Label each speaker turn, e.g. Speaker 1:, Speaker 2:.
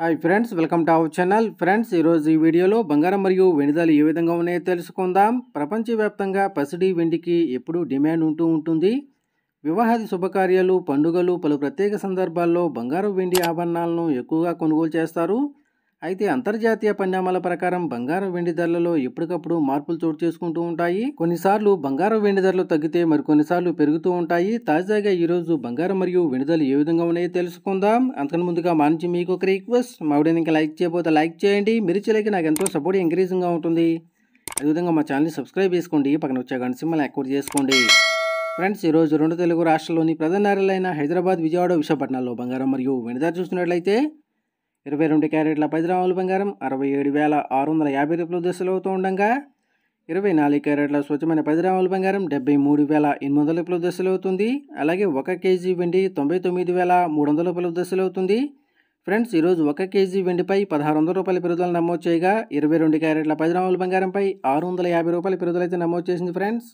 Speaker 1: hi friends welcome to our channel friends ఈరోజు ఈ వీడియోలో బంగారం మరియు వెనుదలు ఏ విధంగా ఉన్నాయో తెలుసుకుందాం ప్రపంచవ్యాప్తంగా పసిడి వెండికి ఎప్పుడూ డిమాండ్ ఉంటూ ఉంటుంది వివాహాది శుభకార్యాలు పండుగలు పలు ప్రత్యేక సందర్భాల్లో బంగారం వెండి ఆభరణాలను ఎక్కువగా కొనుగోలు చేస్తారు అయితే అంతర్జాతీయ పరిణామాల ప్రకారం బంగారం వెండి ధరలలో ఎప్పటికప్పుడు మార్పులు చోటు చేసుకుంటూ ఉంటాయి కొన్నిసార్లు బంగారం వెండి ధరలు తగ్గితే మరికొన్నిసార్లు పెరుగుతూ ఉంటాయి తాజాగా ఈరోజు బంగారం మరియు వెండి ధరలు ఏ విధంగా ఉన్నాయో తెలుసుకుందాం అంతకు ముందుగా మా నుంచి మీకు ఒక రిక్వెస్ట్ మా ఇంకా లైక్ చేయబోతే లైక్ చేయండి మీరు చేయలేక నాకు ఎంతో సపోర్ట్ ఎంకరేజింగ్గా ఉంటుంది అదేవిధంగా మా ఛానల్ని సబ్స్క్రైబ్ చేసుకోండి పక్కన వచ్చే గంట సింహలు యాక్వర్ చేసుకోండి ఫ్రెండ్స్ ఈరోజు రెండు తెలుగు రాష్ట్రాల్లోని ప్రధాన నగరాలైన హైదరాబాద్ విజయవాడ విశాఖపట్నంలో బంగారం మరియు వెండి ధర ఇరవై రెండు క్యారెట్ల పది బంగారం అరవై ఏడు వేల ఆరు వందల యాభై రూపాయలు దిశలు అవుతూ ఉండగా ఇరవై నాలుగు క్యారెట్ల స్వచ్ఛమైన పది బంగారం డెబ్బై మూడు వేల ఎనిమిది వందల రూపాయలు దిశలు అవుతుంది అలాగే ఒక కేజీ వెండి తొంభై తొమ్మిది వేల మూడు వందల రూపాయలు దిశలు అవుతుంది ఫ్రెండ్స్ ఈరోజు ఒక కేజీ వెండిపై పదహారు వందల రూపాయల పెరుగుదల నమోదు చేయగా ఇరవై రెండు క్యారెట్ల పది బంగారంపై ఆరు వందల యాభై రూపాయల పెరుగుదల అయితే నమోదు చేసింది ఫ్రెండ్స్